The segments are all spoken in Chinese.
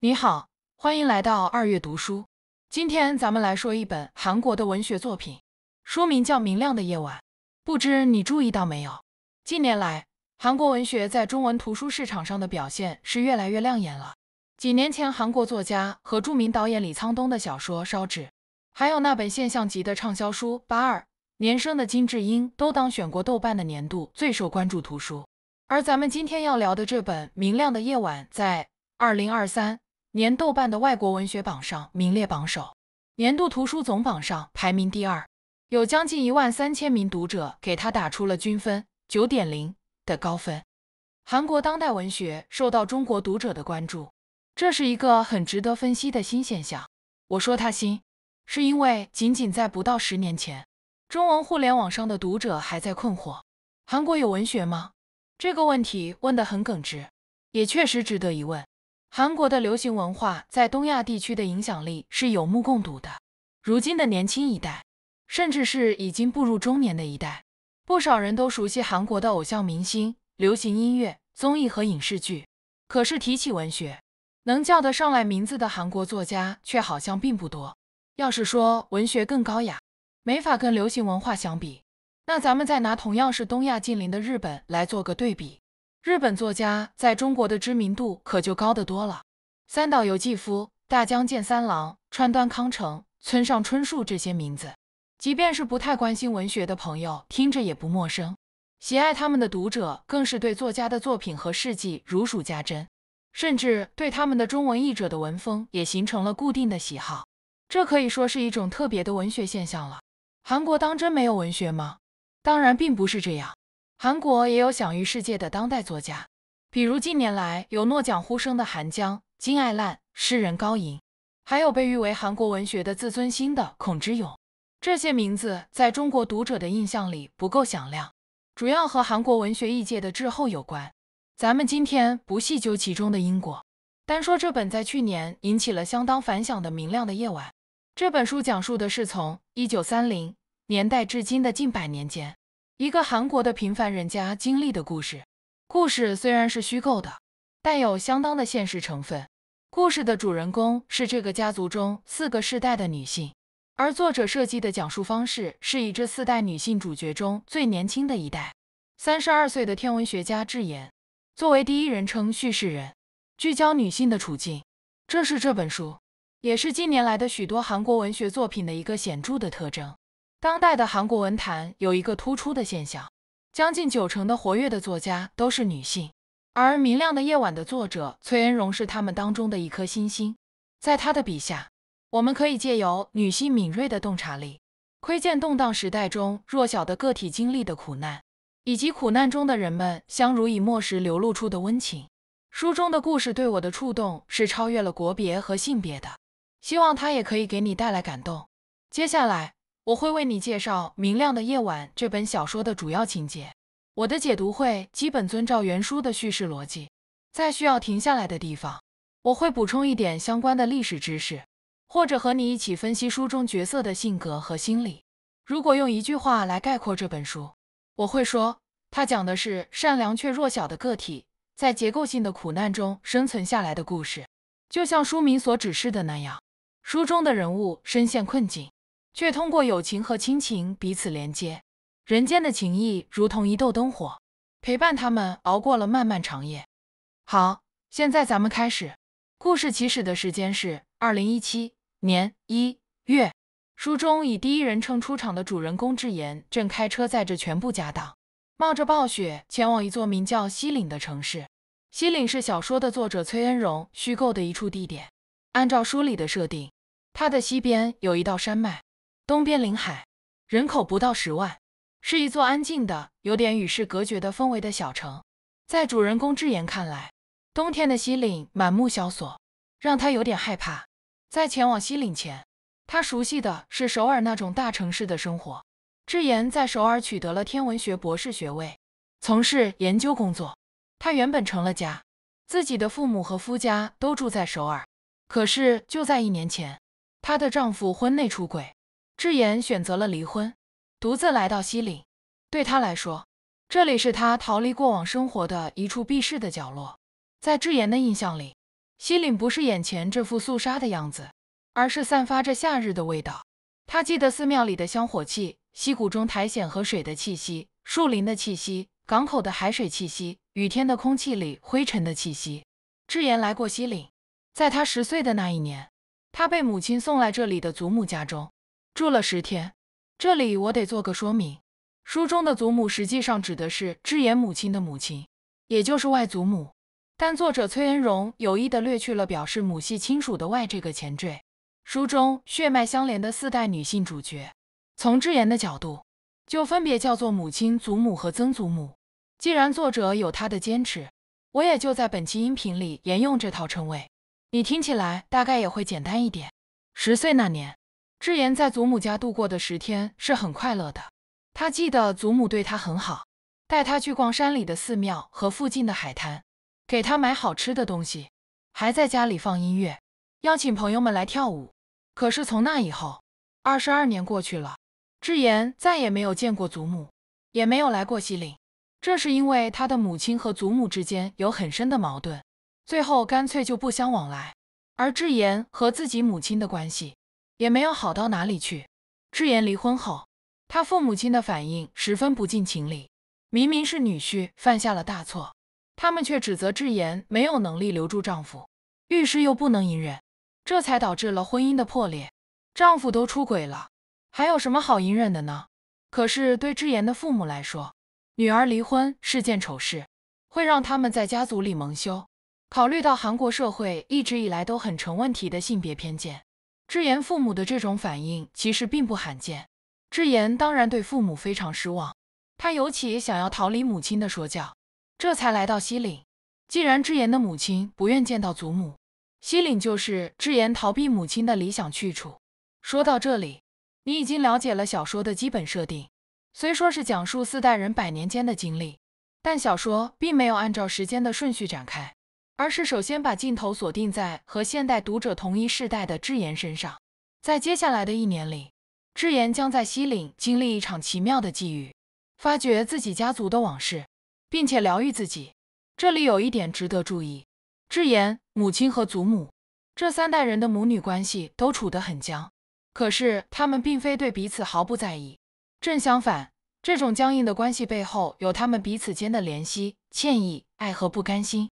你好，欢迎来到二月读书。今天咱们来说一本韩国的文学作品，书名叫《明亮的夜晚》。不知你注意到没有，近年来韩国文学在中文图书市场上的表现是越来越亮眼了。几年前，韩国作家和著名导演李沧东的小说《烧纸》，还有那本现象级的畅销书《八二年生的金智英》，都当选过豆瓣的年度最受关注图书。而咱们今天要聊的这本《明亮的夜晚》，在二零二三。年豆瓣的外国文学榜上名列榜首，年度图书总榜上排名第二，有将近一万三千名读者给他打出了均分九点零的高分。韩国当代文学受到中国读者的关注，这是一个很值得分析的新现象。我说它新，是因为仅仅在不到十年前，中文互联网上的读者还在困惑：韩国有文学吗？这个问题问得很耿直，也确实值得一问。韩国的流行文化在东亚地区的影响力是有目共睹的。如今的年轻一代，甚至是已经步入中年的一代，不少人都熟悉韩国的偶像明星、流行音乐、综艺和影视剧。可是提起文学，能叫得上来名字的韩国作家却好像并不多。要是说文学更高雅，没法跟流行文化相比，那咱们再拿同样是东亚近邻的日本来做个对比。日本作家在中国的知名度可就高得多了，三岛由纪夫、大江健三郎、川端康成、村上春树这些名字，即便是不太关心文学的朋友，听着也不陌生。喜爱他们的读者更是对作家的作品和事迹如数家珍，甚至对他们的中文译者的文风也形成了固定的喜好。这可以说是一种特别的文学现象了。韩国当真没有文学吗？当然并不是这样。韩国也有享誉世界的当代作家，比如近年来有诺奖呼声的韩江、金爱烂，诗人高银，还有被誉为韩国文学的自尊心的孔之勇。这些名字在中国读者的印象里不够响亮，主要和韩国文学业界的滞后有关。咱们今天不细究其中的因果，单说这本在去年引起了相当反响的《明亮的夜晚》这本书，讲述的是从1930年代至今的近百年间。一个韩国的平凡人家经历的故事，故事虽然是虚构的，但有相当的现实成分。故事的主人公是这个家族中四个世代的女性，而作者设计的讲述方式是以这四代女性主角中最年轻的一代，三十二岁的天文学家智妍，作为第一人称叙事人，聚焦女性的处境。这是这本书，也是近年来的许多韩国文学作品的一个显著的特征。当代的韩国文坛有一个突出的现象，将近九成的活跃的作家都是女性，而《明亮的夜晚》的作者崔恩荣是他们当中的一颗星星。在他的笔下，我们可以借由女性敏锐的洞察力，窥见动荡时代中弱小的个体经历的苦难，以及苦难中的人们相濡以沫时流露出的温情。书中的故事对我的触动是超越了国别和性别的，希望它也可以给你带来感动。接下来。我会为你介绍《明亮的夜晚》这本小说的主要情节。我的解读会基本遵照原书的叙事逻辑，在需要停下来的地方，我会补充一点相关的历史知识，或者和你一起分析书中角色的性格和心理。如果用一句话来概括这本书，我会说，它讲的是善良却弱小的个体在结构性的苦难中生存下来的故事。就像书名所指示的那样，书中的人物深陷困境。却通过友情和亲情彼此连接，人间的情谊如同一豆灯火，陪伴他们熬过了漫漫长夜。好，现在咱们开始。故事起始的时间是二零一七年一月。书中以第一人称出场的主人公智妍，正开车载着全部家当，冒着暴雪前往一座名叫西岭的城市。西岭是小说的作者崔恩荣虚构的一处地点。按照书里的设定，它的西边有一道山脉。东边临海，人口不到十万，是一座安静的、有点与世隔绝的氛围的小城。在主人公智妍看来，冬天的西岭满目萧索，让他有点害怕。在前往西岭前，他熟悉的是首尔那种大城市的生活。智妍在首尔取得了天文学博士学位，从事研究工作。她原本成了家，自己的父母和夫家都住在首尔。可是就在一年前，她的丈夫婚内出轨。智妍选择了离婚，独自来到西岭。对她来说，这里是她逃离过往生活的一处避世的角落。在智妍的印象里，西岭不是眼前这副肃杀的样子，而是散发着夏日的味道。她记得寺庙里的香火气，溪谷中苔藓和水的气息，树林的气息，港口的海水气息，雨天的空气里灰尘的气息。智妍来过西岭，在她十岁的那一年，她被母亲送来这里的祖母家中。住了十天，这里我得做个说明。书中的祖母实际上指的是智妍母亲的母亲，也就是外祖母。但作者崔恩荣有意的略去了表示母系亲属的“外”这个前缀。书中血脉相连的四代女性主角，从智妍的角度，就分别叫做母亲、祖母和曾祖母。既然作者有他的坚持，我也就在本期音频里沿用这套称谓，你听起来大概也会简单一点。十岁那年。智妍在祖母家度过的十天是很快乐的。她记得祖母对她很好，带她去逛山里的寺庙和附近的海滩，给她买好吃的东西，还在家里放音乐，邀请朋友们来跳舞。可是从那以后，二十二年过去了，智妍再也没有见过祖母，也没有来过西岭。这是因为她的母亲和祖母之间有很深的矛盾，最后干脆就不相往来。而智妍和自己母亲的关系。也没有好到哪里去。智妍离婚后，她父母亲的反应十分不近情理。明明是女婿犯下了大错，他们却指责智妍没有能力留住丈夫，遇事又不能隐忍，这才导致了婚姻的破裂。丈夫都出轨了，还有什么好隐忍的呢？可是对智妍的父母来说，女儿离婚是件丑事，会让他们在家族里蒙羞。考虑到韩国社会一直以来都很成问题的性别偏见。智妍父母的这种反应其实并不罕见。智妍当然对父母非常失望，她尤其想要逃离母亲的说教，这才来到西岭。既然智妍的母亲不愿见到祖母，西岭就是智妍逃避母亲的理想去处。说到这里，你已经了解了小说的基本设定。虽说是讲述四代人百年间的经历，但小说并没有按照时间的顺序展开。而是首先把镜头锁定在和现代读者同一世代的智妍身上。在接下来的一年里，智妍将在西岭经历一场奇妙的际遇，发掘自己家族的往事，并且疗愈自己。这里有一点值得注意：智妍母亲和祖母这三代人的母女关系都处得很僵，可是他们并非对彼此毫不在意。正相反，这种僵硬的关系背后有他们彼此间的怜惜、歉意、爱和不甘心。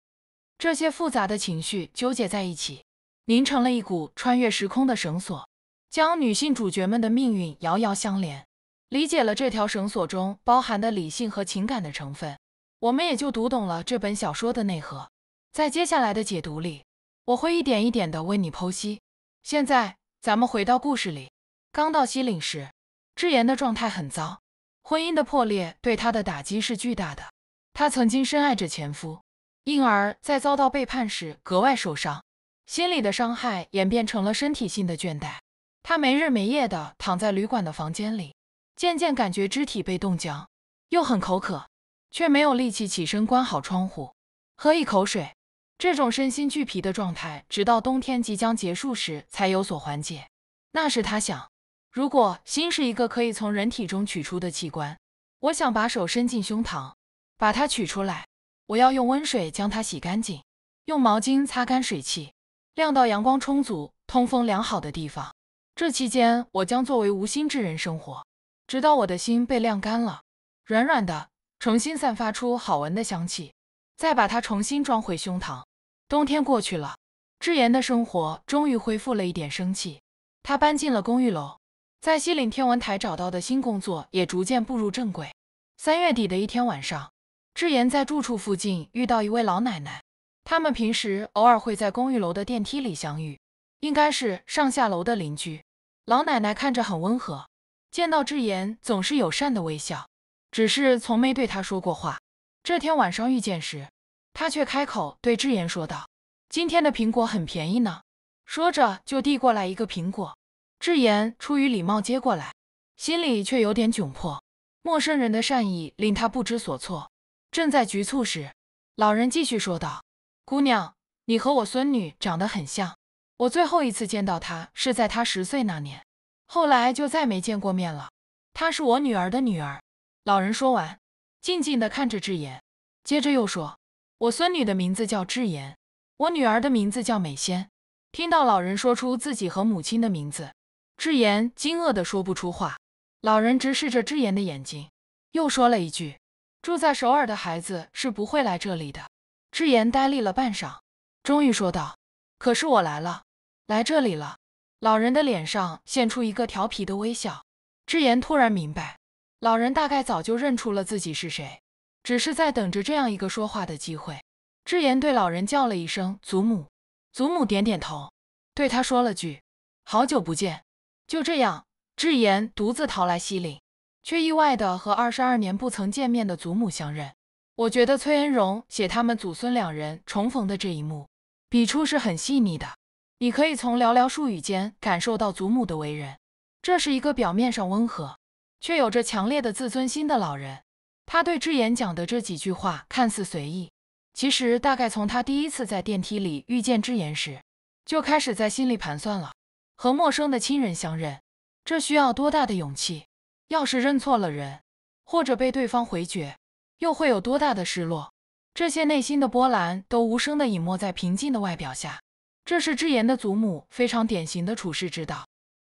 这些复杂的情绪纠结在一起，凝成了一股穿越时空的绳索，将女性主角们的命运遥遥相连。理解了这条绳索中包含的理性和情感的成分，我们也就读懂了这本小说的内核。在接下来的解读里，我会一点一点的为你剖析。现在，咱们回到故事里。刚到西岭时，智妍的状态很糟，婚姻的破裂对她的打击是巨大的。她曾经深爱着前夫。因而，在遭到背叛时格外受伤，心里的伤害演变成了身体性的倦怠。他没日没夜地躺在旅馆的房间里，渐渐感觉肢体被冻僵，又很口渴，却没有力气起身关好窗户，喝一口水。这种身心俱疲的状态，直到冬天即将结束时才有所缓解。那时他想，如果心是一个可以从人体中取出的器官，我想把手伸进胸膛，把它取出来。我要用温水将它洗干净，用毛巾擦干水汽，晾到阳光充足、通风良好的地方。这期间，我将作为无心之人生活，直到我的心被晾干了，软软的，重新散发出好闻的香气，再把它重新装回胸膛。冬天过去了，智妍的生活终于恢复了一点生气。她搬进了公寓楼，在西岭天文台找到的新工作也逐渐步入正轨。三月底的一天晚上。智妍在住处附近遇到一位老奶奶，他们平时偶尔会在公寓楼的电梯里相遇，应该是上下楼的邻居。老奶奶看着很温和，见到智妍总是友善的微笑，只是从没对她说过话。这天晚上遇见时，她却开口对智妍说道：“今天的苹果很便宜呢。”说着就递过来一个苹果，智妍出于礼貌接过来，心里却有点窘迫，陌生人的善意令她不知所措。正在局促时，老人继续说道：“姑娘，你和我孙女长得很像。我最后一次见到她是在她十岁那年，后来就再没见过面了。她是我女儿的女儿。”老人说完，静静的看着智妍，接着又说：“我孙女的名字叫智妍，我女儿的名字叫美仙。”听到老人说出自己和母亲的名字，智妍惊愕的说不出话。老人直视着智妍的眼睛，又说了一句。住在首尔的孩子是不会来这里的。智妍呆立了半晌，终于说道：“可是我来了，来这里了。”老人的脸上现出一个调皮的微笑。智妍突然明白，老人大概早就认出了自己是谁，只是在等着这样一个说话的机会。智妍对老人叫了一声“祖母”，祖母点点头，对他说了句“好久不见”。就这样，智妍独自逃来西岭。却意外的和二十二年不曾见面的祖母相认。我觉得崔恩荣写他们祖孙两人重逢的这一幕，笔触是很细腻的。你可以从寥寥数语间感受到祖母的为人。这是一个表面上温和，却有着强烈的自尊心的老人。他对智妍讲的这几句话看似随意，其实大概从他第一次在电梯里遇见智妍时，就开始在心里盘算了。和陌生的亲人相认，这需要多大的勇气？要是认错了人，或者被对方回绝，又会有多大的失落？这些内心的波澜都无声的隐没在平静的外表下。这是智妍的祖母非常典型的处事之道。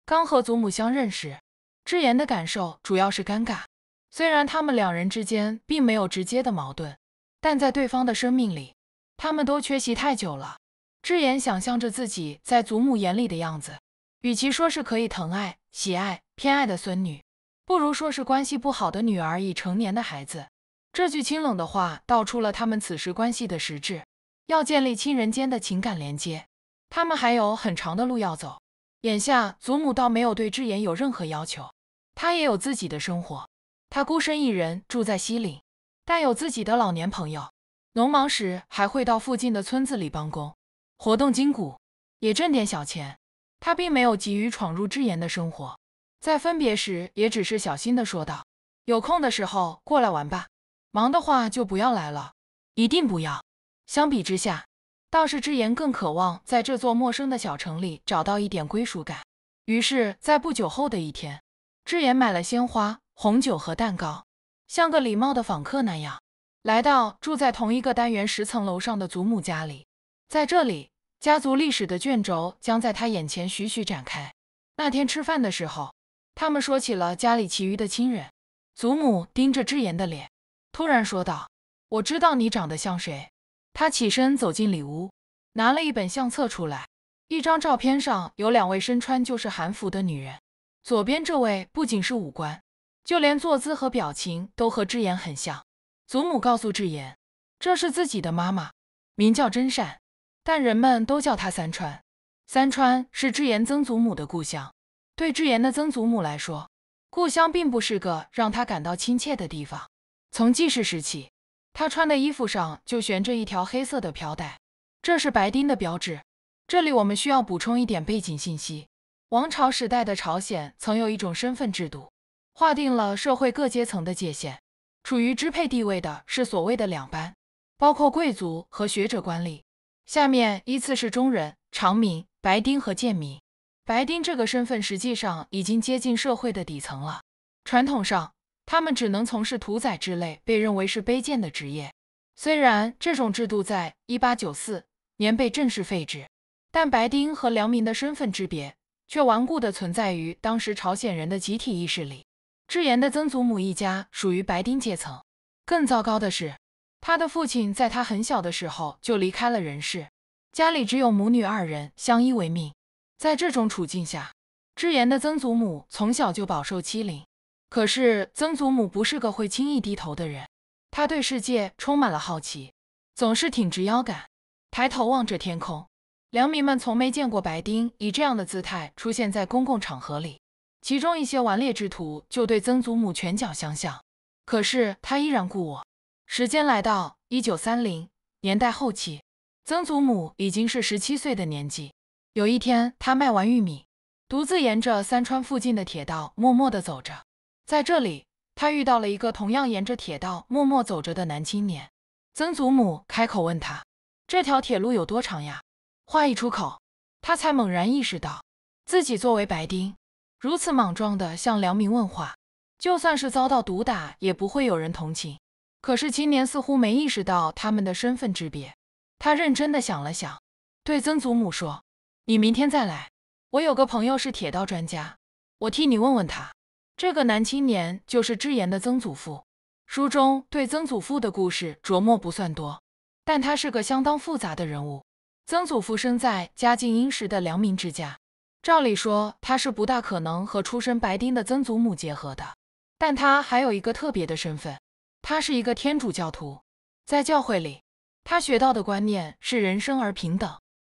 刚和祖母相认时，智妍的感受主要是尴尬。虽然他们两人之间并没有直接的矛盾，但在对方的生命里，他们都缺席太久了。智妍想象着自己在祖母眼里的样子，与其说是可以疼爱、喜爱、偏爱的孙女。不如说是关系不好的女儿，已成年的孩子。这句清冷的话，道出了他们此时关系的实质。要建立亲人间的情感连接，他们还有很长的路要走。眼下，祖母倒没有对智妍有任何要求，她也有自己的生活。她孤身一人住在西岭，但有自己的老年朋友。农忙时还会到附近的村子里帮工，活动筋骨，也挣点小钱。她并没有急于闯入智妍的生活。在分别时，也只是小心地说道：“有空的时候过来玩吧，忙的话就不要来了，一定不要。”相比之下，倒是智言更渴望在这座陌生的小城里找到一点归属感。于是，在不久后的一天，智言买了鲜花、红酒和蛋糕，像个礼貌的访客那样，来到住在同一个单元十层楼上的祖母家里。在这里，家族历史的卷轴将在他眼前徐徐展开。那天吃饭的时候。他们说起了家里其余的亲人。祖母盯着智妍的脸，突然说道：“我知道你长得像谁。”她起身走进里屋，拿了一本相册出来。一张照片上有两位身穿就是韩服的女人，左边这位不仅是五官，就连坐姿和表情都和智妍很像。祖母告诉智妍，这是自己的妈妈，名叫真善，但人们都叫她三川。三川是智妍曾祖母的故乡。对智妍的曾祖母来说，故乡并不是个让她感到亲切的地方。从记事时起，她穿的衣服上就悬着一条黑色的飘带，这是白丁的标志。这里我们需要补充一点背景信息：王朝时代的朝鲜曾有一种身份制度，划定了社会各阶层的界限。处于支配地位的是所谓的两班，包括贵族和学者官吏，下面依次是中人、长民、白丁和贱民。白丁这个身份实际上已经接近社会的底层了。传统上，他们只能从事屠宰之类被认为是卑贱的职业。虽然这种制度在一八九四年被正式废止，但白丁和良民的身份之别却顽固地存在于当时朝鲜人的集体意识里。智妍的曾祖母一家属于白丁阶层。更糟糕的是，他的父亲在他很小的时候就离开了人世，家里只有母女二人相依为命。在这种处境下，智妍的曾祖母从小就饱受欺凌。可是曾祖母不是个会轻易低头的人，她对世界充满了好奇，总是挺直腰杆，抬头望着天空。良民们从没见过白丁以这样的姿态出现在公共场合里，其中一些顽劣之徒就对曾祖母拳脚相向。可是他依然顾我。时间来到一九三零年代后期，曾祖母已经是十七岁的年纪。有一天，他卖完玉米，独自沿着三川附近的铁道默默地走着。在这里，他遇到了一个同样沿着铁道默默走着的男青年。曾祖母开口问他：“这条铁路有多长呀？”话一出口，他才猛然意识到，自己作为白丁，如此莽撞地向良民问话，就算是遭到毒打，也不会有人同情。可是青年似乎没意识到他们的身份之别，他认真地想了想，对曾祖母说。你明天再来。我有个朋友是铁道专家，我替你问问他。这个男青年就是智妍的曾祖父。书中对曾祖父的故事琢磨不算多，但他是个相当复杂的人物。曾祖父生在家境殷实的良民之家，照理说他是不大可能和出身白丁的曾祖母结合的。但他还有一个特别的身份，他是一个天主教徒。在教会里，他学到的观念是人生而平等。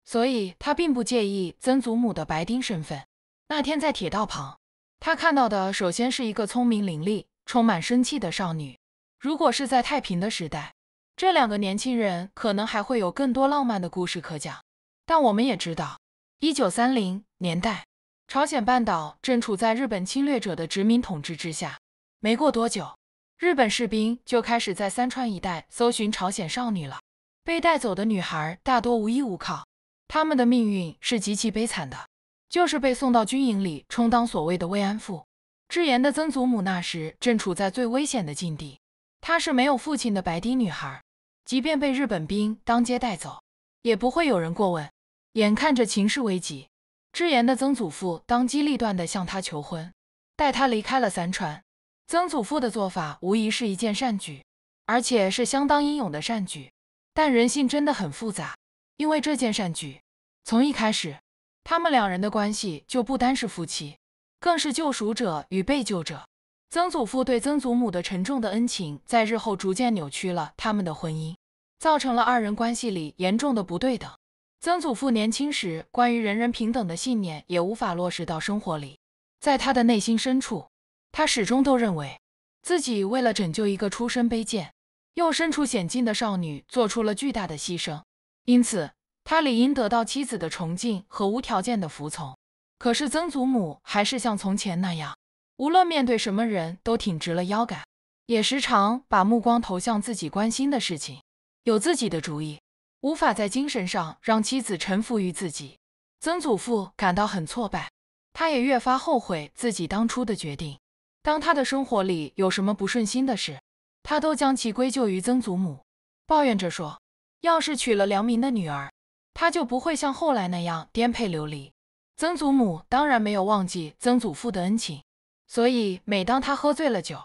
所以他并不介意曾祖母的白丁身份。那天在铁道旁，他看到的首先是一个聪明伶俐、充满生气的少女。如果是在太平的时代，这两个年轻人可能还会有更多浪漫的故事可讲。但我们也知道，一九三零年代，朝鲜半岛正处在日本侵略者的殖民统治之下。没过多久，日本士兵就开始在三川一带搜寻朝鲜少女了。被带走的女孩大多无依无靠。他们的命运是极其悲惨的，就是被送到军营里充当所谓的慰安妇。智妍的曾祖母那时正处在最危险的境地，她是没有父亲的白丁女孩，即便被日本兵当街带走，也不会有人过问。眼看着情势危急，智妍的曾祖父当机立断地向她求婚，带她离开了三川。曾祖父的做法无疑是一件善举，而且是相当英勇的善举。但人性真的很复杂。因为这件善举，从一开始，他们两人的关系就不单是夫妻，更是救赎者与被救者。曾祖父对曾祖母的沉重的恩情，在日后逐渐扭曲了他们的婚姻，造成了二人关系里严重的不对等。曾祖父年轻时关于人人平等的信念，也无法落实到生活里。在他的内心深处，他始终都认为自己为了拯救一个出身卑贱又身处险境的少女，做出了巨大的牺牲。因此，他理应得到妻子的崇敬和无条件的服从。可是曾祖母还是像从前那样，无论面对什么人都挺直了腰杆，也时常把目光投向自己关心的事情，有自己的主意，无法在精神上让妻子臣服于自己。曾祖父感到很挫败，他也越发后悔自己当初的决定。当他的生活里有什么不顺心的事，他都将其归咎于曾祖母，抱怨着说。要是娶了良民的女儿，他就不会像后来那样颠沛流离。曾祖母当然没有忘记曾祖父的恩情，所以每当他喝醉了酒，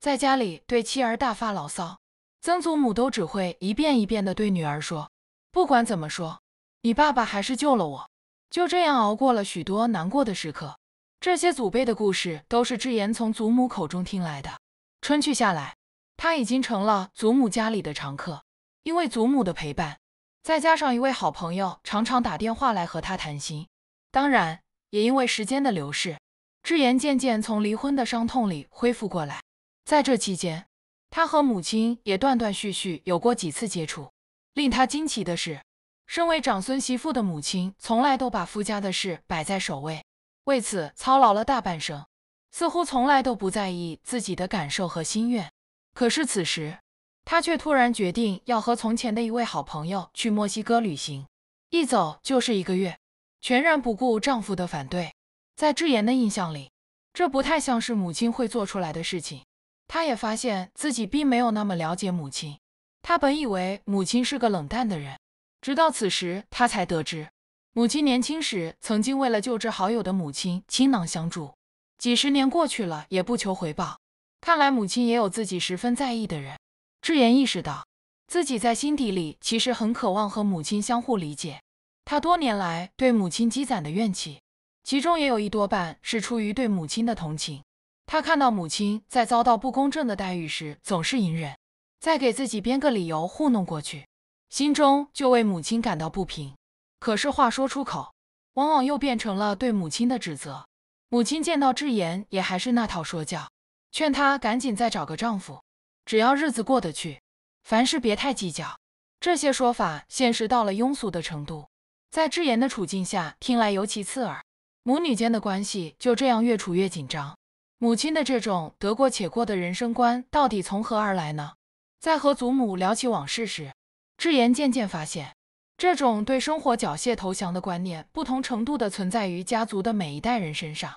在家里对妻儿大发牢骚，曾祖母都只会一遍一遍的对女儿说：“不管怎么说，你爸爸还是救了我。”就这样熬过了许多难过的时刻。这些祖辈的故事都是智妍从祖母口中听来的。春去夏来，他已经成了祖母家里的常客。因为祖母的陪伴，再加上一位好朋友常常打电话来和他谈心，当然也因为时间的流逝，智妍渐渐从离婚的伤痛里恢复过来。在这期间，他和母亲也断断续续有过几次接触。令他惊奇的是，身为长孙媳妇的母亲，从来都把夫家的事摆在首位，为此操劳了大半生，似乎从来都不在意自己的感受和心愿。可是此时，她却突然决定要和从前的一位好朋友去墨西哥旅行，一走就是一个月，全然不顾丈夫的反对。在智妍的印象里，这不太像是母亲会做出来的事情。她也发现自己并没有那么了解母亲。她本以为母亲是个冷淡的人，直到此时她才得知，母亲年轻时曾经为了救治好友的母亲倾囊相助，几十年过去了也不求回报。看来母亲也有自己十分在意的人。智妍意识到，自己在心底里其实很渴望和母亲相互理解。她多年来对母亲积攒的怨气，其中也有一多半是出于对母亲的同情。她看到母亲在遭到不公正的待遇时，总是隐忍，再给自己编个理由糊弄过去，心中就为母亲感到不平。可是话说出口，往往又变成了对母亲的指责。母亲见到智妍，也还是那套说教，劝她赶紧再找个丈夫。只要日子过得去，凡事别太计较。这些说法现实到了庸俗的程度，在智妍的处境下听来尤其刺耳。母女间的关系就这样越处越紧张。母亲的这种得过且过的人生观到底从何而来呢？在和祖母聊起往事时，智妍渐渐发现，这种对生活缴械投降的观念，不同程度的存在于家族的每一代人身上。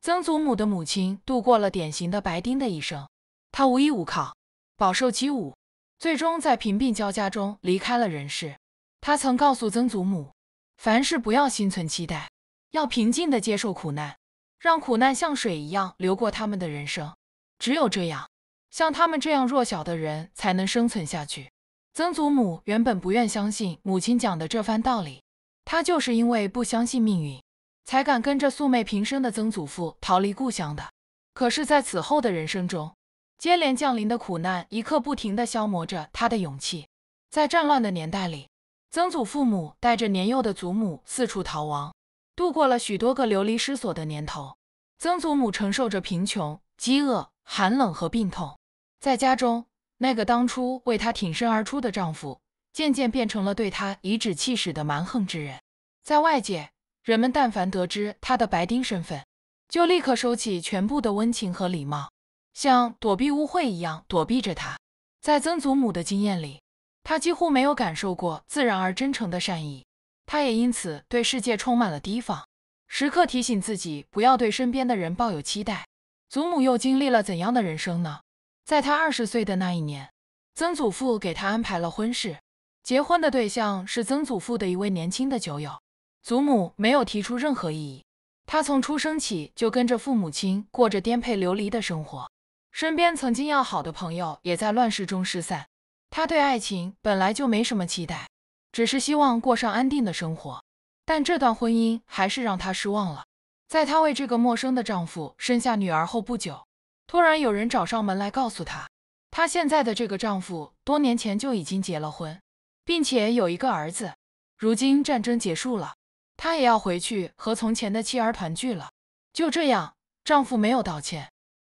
曾祖母的母亲度过了典型的白丁的一生，她无依无靠。饱受欺侮，最终在贫病交加中离开了人世。他曾告诉曾祖母：“凡事不要心存期待，要平静地接受苦难，让苦难像水一样流过他们的人生。只有这样，像他们这样弱小的人才能生存下去。”曾祖母原本不愿相信母亲讲的这番道理，她就是因为不相信命运，才敢跟着素昧平生的曾祖父逃离故乡的。可是，在此后的人生中，接连降临的苦难一刻不停的消磨着他的勇气。在战乱的年代里，曾祖父母带着年幼的祖母四处逃亡，度过了许多个流离失所的年头。曾祖母承受着贫穷、饥饿、寒冷和病痛。在家中，那个当初为她挺身而出的丈夫，渐渐变成了对她颐指气使的蛮横之人。在外界，人们但凡得知她的白丁身份，就立刻收起全部的温情和礼貌。像躲避污秽一样躲避着他，在曾祖母的经验里，他几乎没有感受过自然而真诚的善意，他也因此对世界充满了提防，时刻提醒自己不要对身边的人抱有期待。祖母又经历了怎样的人生呢？在他二十岁的那一年，曾祖父给他安排了婚事，结婚的对象是曾祖父的一位年轻的酒友。祖母没有提出任何异议。她从出生起就跟着父母亲过着颠沛流离的生活。身边曾经要好的朋友也在乱世中失散。他对爱情本来就没什么期待，只是希望过上安定的生活。但这段婚姻还是让他失望了。在他为这个陌生的丈夫生下女儿后不久，突然有人找上门来告诉他，他现在的这个丈夫多年前就已经结了婚，并且有一个儿子。如今战争结束了，她也要回去和从前的妻儿团聚了。就这样，丈夫没有道歉。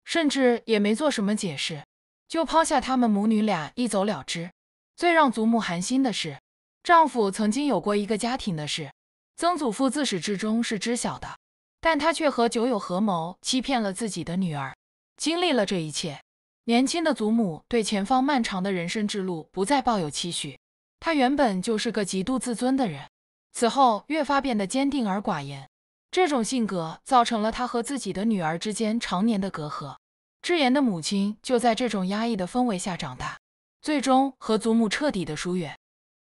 甚至也没做什么解释，就抛下他们母女俩一走了之。最让祖母寒心的是，丈夫曾经有过一个家庭的事，曾祖父自始至终是知晓的，但他却和酒友合谋欺骗了自己的女儿。经历了这一切，年轻的祖母对前方漫长的人生之路不再抱有期许。她原本就是个极度自尊的人，此后越发变得坚定而寡言。这种性格造成了她和自己的女儿之间常年的隔阂。智妍的母亲就在这种压抑的氛围下长大，最终和祖母彻底的疏远。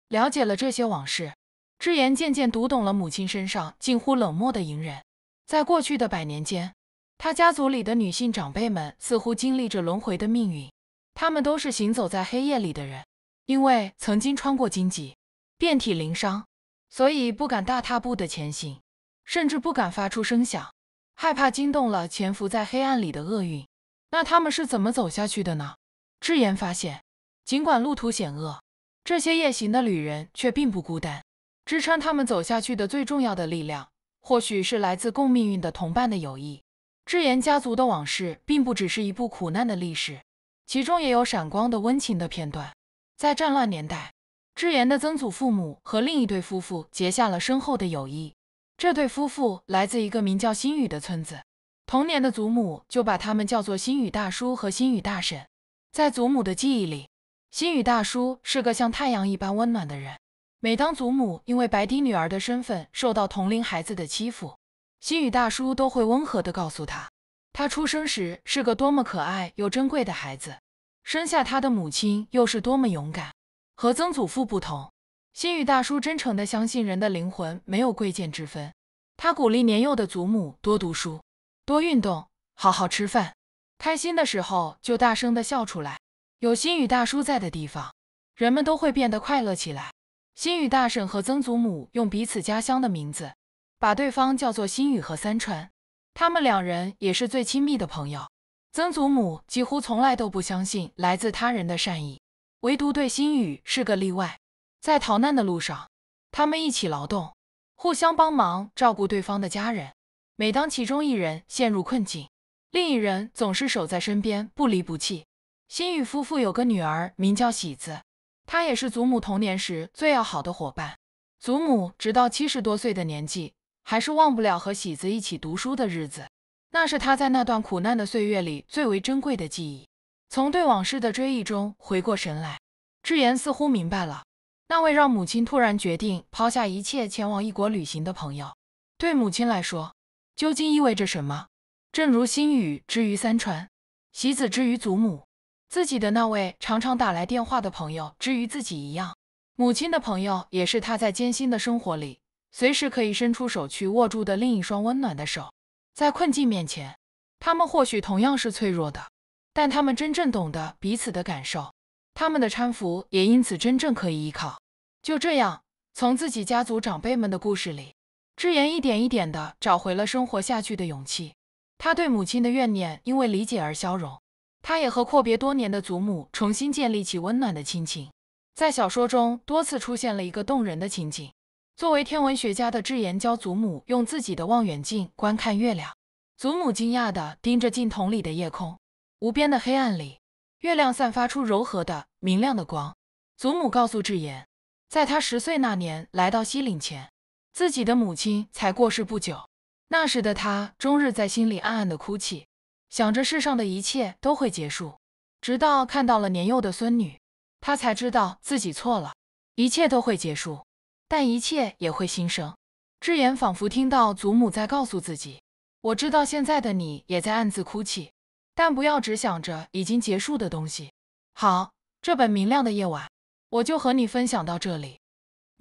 了解了这些往事，智妍渐渐读懂了母亲身上近乎冷漠的隐忍。在过去的百年间，她家族里的女性长辈们似乎经历着轮回的命运，她们都是行走在黑夜里的人，因为曾经穿过荆棘，遍体鳞伤，所以不敢大踏步的前行，甚至不敢发出声响，害怕惊动了潜伏在黑暗里的厄运。那他们是怎么走下去的呢？智妍发现，尽管路途险恶，这些夜行的旅人却并不孤单。支撑他们走下去的最重要的力量，或许是来自共命运的同伴的友谊。智妍家族的往事并不只是一部苦难的历史，其中也有闪光的温情的片段。在战乱年代，智妍的曾祖父母和另一对夫妇结下了深厚的友谊。这对夫妇来自一个名叫新宇的村子。童年的祖母就把他们叫做心语大叔和心语大婶。在祖母的记忆里，心语大叔是个像太阳一般温暖的人。每当祖母因为白丁女儿的身份受到同龄孩子的欺负，心语大叔都会温和地告诉她，他出生时是个多么可爱又珍贵的孩子，生下他的母亲又是多么勇敢。和曾祖父不同，心语大叔真诚地相信人的灵魂没有贵贱之分。他鼓励年幼的祖母多读书。多运动，好好吃饭，开心的时候就大声的笑出来。有心宇大叔在的地方，人们都会变得快乐起来。心宇大婶和曾祖母用彼此家乡的名字，把对方叫做心宇和三川。他们两人也是最亲密的朋友。曾祖母几乎从来都不相信来自他人的善意，唯独对心宇是个例外。在逃难的路上，他们一起劳动，互相帮忙照顾对方的家人。每当其中一人陷入困境，另一人总是守在身边，不离不弃。新宇夫妇有个女儿，名叫喜子，她也是祖母童年时最要好的伙伴。祖母直到七十多岁的年纪，还是忘不了和喜子一起读书的日子，那是她在那段苦难的岁月里最为珍贵的记忆。从对往事的追忆中回过神来，智妍似乎明白了，那位让母亲突然决定抛下一切前往异国旅行的朋友，对母亲来说。究竟意味着什么？正如心语之于三川，喜子之于祖母，自己的那位常常打来电话的朋友之于自己一样，母亲的朋友也是他在艰辛的生活里随时可以伸出手去握住的另一双温暖的手。在困境面前，他们或许同样是脆弱的，但他们真正懂得彼此的感受，他们的搀扶也因此真正可以依靠。就这样，从自己家族长辈们的故事里。智妍一点一点地找回了生活下去的勇气，她对母亲的怨念因为理解而消融，她也和阔别多年的祖母重新建立起温暖的亲情。在小说中多次出现了一个动人的情景：作为天文学家的智妍教祖母用自己的望远镜观看月亮，祖母惊讶地盯着镜筒里的夜空，无边的黑暗里，月亮散发出柔和的明亮的光。祖母告诉智妍，在她十岁那年来到西岭前。自己的母亲才过世不久，那时的他终日在心里暗暗的哭泣，想着世上的一切都会结束，直到看到了年幼的孙女，他才知道自己错了。一切都会结束，但一切也会新生。智妍仿佛听到祖母在告诉自己：“我知道现在的你也在暗自哭泣，但不要只想着已经结束的东西。”好，这本明亮的夜晚，我就和你分享到这里。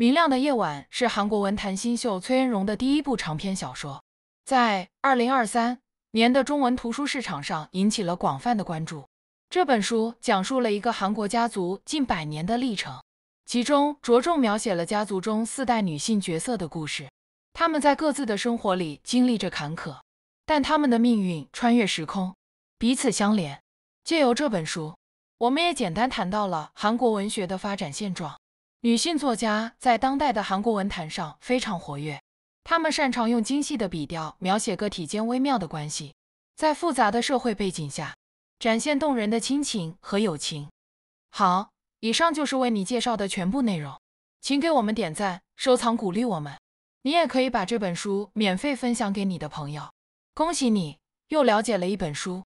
明亮的夜晚是韩国文坛新秀崔恩荣的第一部长篇小说，在二零二三年的中文图书市场上引起了广泛的关注。这本书讲述了一个韩国家族近百年的历程，其中着重描写了家族中四代女性角色的故事。她们在各自的生活里经历着坎坷，但她们的命运穿越时空，彼此相连。借由这本书，我们也简单谈到了韩国文学的发展现状。女性作家在当代的韩国文坛上非常活跃，她们擅长用精细的笔调描写个体间微妙的关系，在复杂的社会背景下展现动人的亲情和友情。好，以上就是为你介绍的全部内容，请给我们点赞、收藏、鼓励我们。你也可以把这本书免费分享给你的朋友。恭喜你，又了解了一本书。